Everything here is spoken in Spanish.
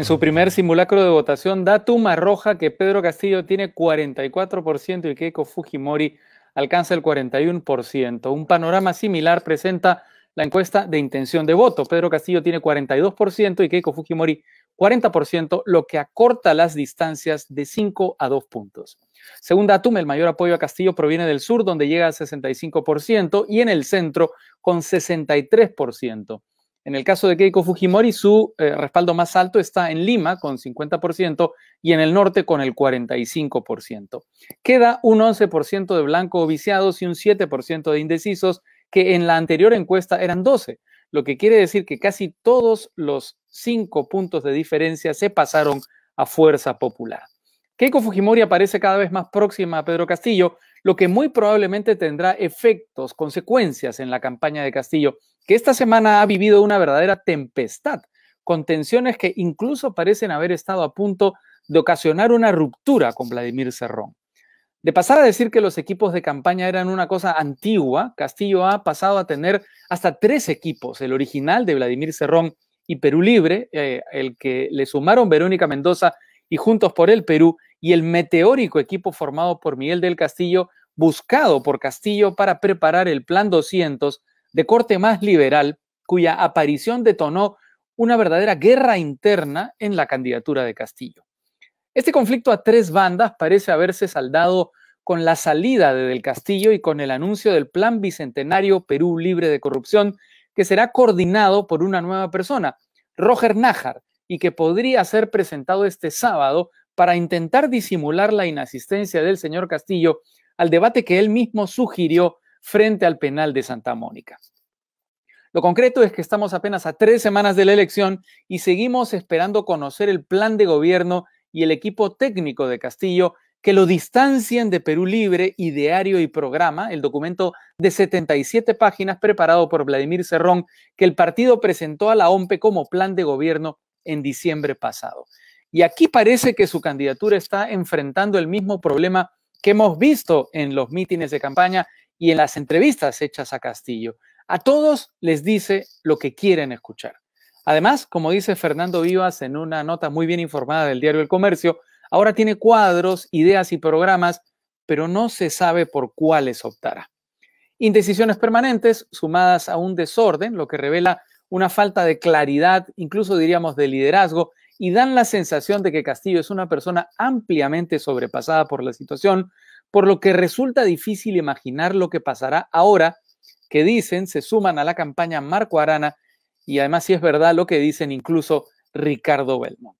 En su primer simulacro de votación da arroja que Pedro Castillo tiene 44% y Keiko Fujimori alcanza el 41%. Un panorama similar presenta la encuesta de intención de voto. Pedro Castillo tiene 42% y Keiko Fujimori 40%, lo que acorta las distancias de 5 a 2 puntos. Según Datum, el mayor apoyo a Castillo proviene del sur, donde llega al 65%, y en el centro con 63%. En el caso de Keiko Fujimori, su eh, respaldo más alto está en Lima con 50% y en el norte con el 45%. Queda un 11% de blancos viciados y un 7% de indecisos, que en la anterior encuesta eran 12, lo que quiere decir que casi todos los cinco puntos de diferencia se pasaron a fuerza popular. Keiko Fujimori aparece cada vez más próxima a Pedro Castillo, lo que muy probablemente tendrá efectos, consecuencias en la campaña de Castillo, que esta semana ha vivido una verdadera tempestad, con tensiones que incluso parecen haber estado a punto de ocasionar una ruptura con Vladimir Cerrón. De pasar a decir que los equipos de campaña eran una cosa antigua, Castillo ha pasado a tener hasta tres equipos, el original de Vladimir Cerrón y Perú Libre, eh, el que le sumaron Verónica Mendoza y Juntos por el Perú, y el meteórico equipo formado por Miguel del Castillo, buscado por Castillo para preparar el Plan 200 de corte más liberal, cuya aparición detonó una verdadera guerra interna en la candidatura de Castillo. Este conflicto a tres bandas parece haberse saldado con la salida de Del Castillo y con el anuncio del Plan Bicentenario Perú Libre de Corrupción, que será coordinado por una nueva persona, Roger Nájar, y que podría ser presentado este sábado para intentar disimular la inasistencia del señor Castillo al debate que él mismo sugirió frente al penal de Santa Mónica. Lo concreto es que estamos apenas a tres semanas de la elección y seguimos esperando conocer el plan de gobierno y el equipo técnico de Castillo que lo distancien de Perú Libre, Ideario y Programa, el documento de 77 páginas preparado por Vladimir Serrón que el partido presentó a la OMPE como plan de gobierno en diciembre pasado. Y aquí parece que su candidatura está enfrentando el mismo problema que hemos visto en los mítines de campaña y en las entrevistas hechas a Castillo. A todos les dice lo que quieren escuchar. Además, como dice Fernando Vivas en una nota muy bien informada del diario El Comercio, ahora tiene cuadros, ideas y programas, pero no se sabe por cuáles optará. Indecisiones permanentes sumadas a un desorden, lo que revela una falta de claridad, incluso diríamos de liderazgo, y dan la sensación de que Castillo es una persona ampliamente sobrepasada por la situación, por lo que resulta difícil imaginar lo que pasará ahora que dicen se suman a la campaña Marco Arana y además si es verdad lo que dicen incluso Ricardo Belmont.